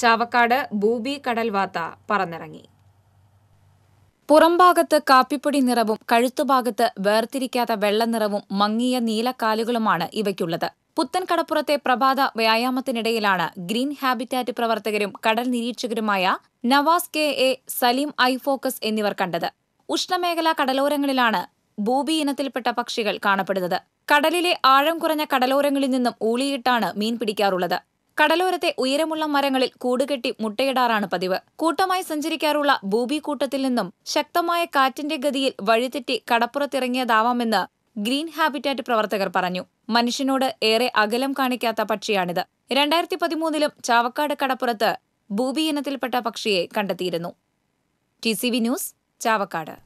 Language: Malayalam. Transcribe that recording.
ചാവക്കാട് ബൂബി കടൽവാത്ത പറന്നിറങ്ങി പുറംഭാഗത്ത് കാപ്പിപ്പൊടി നിറവും കഴുത്തുഭാഗത്ത് വേർതിരിക്കാത്ത വെള്ളനിറവും മങ്ങിയ നീലക്കാലുകളുമാണ് ഇവയ്ക്കുള്ളത് പുത്തൻകടപ്പുറത്തെ പ്രഭാത വ്യായാമത്തിനിടയിലാണ് ഗ്രീൻ ഹാബിറ്റാറ്റ് പ്രവർത്തകരും കടൽ നിരീക്ഷകരുമായ Navas K A Saleem I focus എന്നിവർ കണ്ടത് ഉഷ്ണമേഖലാ കടലോരങ്ങളിലാണ് ഭൂബി ഇനത്തിൽപ്പെട്ട പക്ഷികൾ കാണപ്പെടുന്നത് കടലിലെ ആഴം കുറഞ്ഞ കടലോരങ്ങളിൽ നിന്നും ഊളിയിട്ടാണ് മീൻ പിടിക്കാറുള്ളത് കടലോരത്തെ ഉയരമുള്ള മരങ്ങളിൽ കൂടുകെട്ടി മുട്ടയിടാറാണ് പതിവ് കൂട്ടമായി സഞ്ചരിക്കാറുള്ള ഭൂമി കൂട്ടത്തിൽ നിന്നും ശക്തമായ കാറ്റിന്റെ ഗതിയിൽ വഴിതെറ്റി കടപ്പുറത്തിറങ്ങിയതാവാമെന്ന് ഗ്രീൻ ഹാബിറ്റാറ്റ് പ്രവർത്തകർ പറഞ്ഞു മനുഷ്യനോട് ഏറെ അകലം കാണിക്കാത്ത പക്ഷിയാണിത് രണ്ടായിരത്തി പതിമൂന്നിലും ചാവക്കാട് കടപ്പുറത്ത് ഭൂബി ഇനത്തിൽപ്പെട്ട പക്ഷിയെ കണ്ടെത്തിയിരുന്നു ടി ന്യൂസ് ചാവക്കാട്